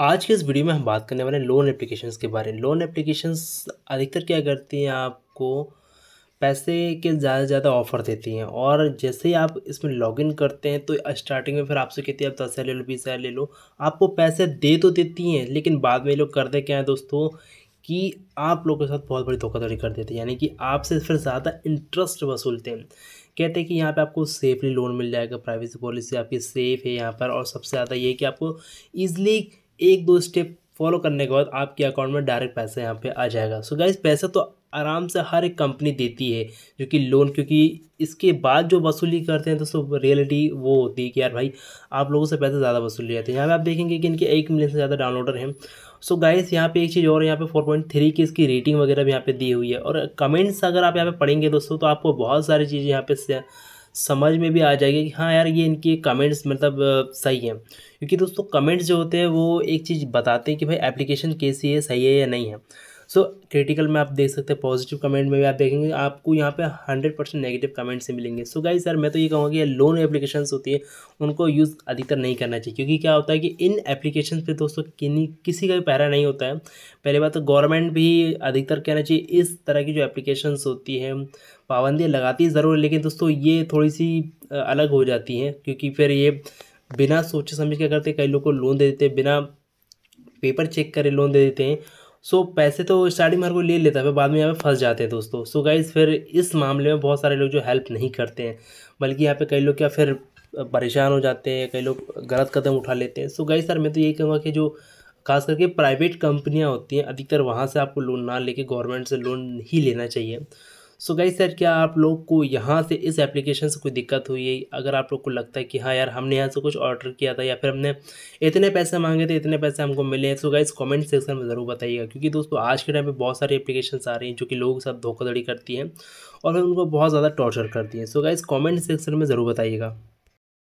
आज के इस वीडियो में हम बात करने वाले हैं लोन एप्लीकेशंस के बारे में लोन एप्लीकेशंस अधिकतर क्या करती हैं आपको पैसे के ज़्यादा से ज़्यादा ऑफ़र देती हैं और जैसे ही आप इसमें लॉगिन करते हैं तो स्टार्टिंग में फिर आपसे कहती है आप दस हज़ार ले लो बीस हज़ार ले लो आपको पैसे दे तो देती हैं लेकिन बाद में लोग करते क्या हैं दोस्तों कि आप लोगों के साथ बहुत बड़ी धोखाधड़ी कर देते हैं यानी कि आपसे फिर ज़्यादा इंटरेस्ट वसूलते हैं कहते हैं कि यहाँ पे आपको सेफली लोन मिल जाएगा प्राइवेसी पॉलिसी आपकी सेफ़ है यहाँ पर और सबसे ज़्यादा ये कि आपको ईजिली एक दो स्टेप फॉलो करने के बाद आपके अकाउंट में डायरेक्ट पैसा यहाँ पे आ जाएगा सो so गाइज पैसा तो आराम से हर एक कंपनी देती है जो कि लोन क्योंकि इसके बाद जो वसूली करते हैं तो सब रियलिटी वो होती है कि यार भाई आप लोगों से पैसे ज़्यादा वसूल लिए जाते हैं यहाँ पे आप देखेंगे कि इनके एक मिलियन से ज़्यादा डाउनलोडर हैं सो गाइस यहाँ पे एक चीज़ और यहाँ पे 4.3 की इसकी रेटिंग वगैरह भी यहाँ पर दी हुई है और कमेंट्स अगर आप यहाँ पर पढ़ेंगे दोस्तों तो आपको बहुत सारी चीज़ें यहाँ पे समझ में भी आ जाएगी कि हाँ यार ये इनकी कमेंट्स मतलब सही हैं क्योंकि दोस्तों कमेंट्स जो होते हैं वो एक चीज़ बताते हैं कि भाई एप्लीकेशन कैसी है सही है या नहीं है सो क्रिटिकल में आप देख सकते हैं पॉजिटिव कमेंट में भी आप देखेंगे आपको यहाँ पे हंड्रेड परसेंट नेगेटिव कमेंट्स ही मिलेंगे सो गाइज सर मैं तो ये कहूँगा कि लोन एप्लीकेशन होती है उनको यूज़ अधिकतर नहीं करना चाहिए क्योंकि क्या होता है कि इन एप्लीकेशन पर दोस्तों किन्हीं किसी का भी पहरा नहीं होता है पहली बात तो गवर्नमेंट भी अधिकतर कहना चाहिए इस तरह की जो एप्लीकेशन होती हैं पाबंदियाँ लगाती ज़रूर लेकिन दोस्तों ये थोड़ी सी अलग हो जाती हैं क्योंकि फिर ये बिना सोचे समझ के करते कई लोग को लोन दे देते हैं बिना पेपर चेक करे लोन दे देते हैं सो पैसे तो स्टार्टिंग मार्ग को ले लेता है बाद में यहाँ पे फंस जाते हैं दोस्तों सो गाइज़ फिर इस मामले में बहुत सारे लोग जो हेल्प नहीं करते हैं बल्कि यहाँ पे कई लोग क्या फिर परेशान हो जाते हैं कई लोग गलत कदम उठा लेते हैं सो गाइज सर मैं तो यही कहूँगा कि जो खास करके प्राइवेट कंपनियाँ होती हैं अधिकतर वहाँ से आपको लोन ना लेके गवर्नमेंट से लोन ही लेना चाहिए सो गई सर क्या आप लोग को यहाँ से इस एप्लीकेशन से कोई दिक्कत हुई है अगर आप लोग को लगता है कि हाँ यार हमने यहाँ से कुछ ऑर्डर किया था या फिर हमने इतने पैसे मांगे थे इतने पैसे हमको मिले हैं सो गई कमेंट सेक्शन में ज़रूर बताइएगा क्योंकि दोस्तों आज के टाइम पे बहुत सारी एप्लीकेशन आ रही हैं जो कि लोगों के साथ धोखाधड़ी करती हैं और फिर उनको बहुत ज़्यादा टॉर्चर करती हैं सो गई कॉमेंट सेक्शन में ज़रूर बताइएगा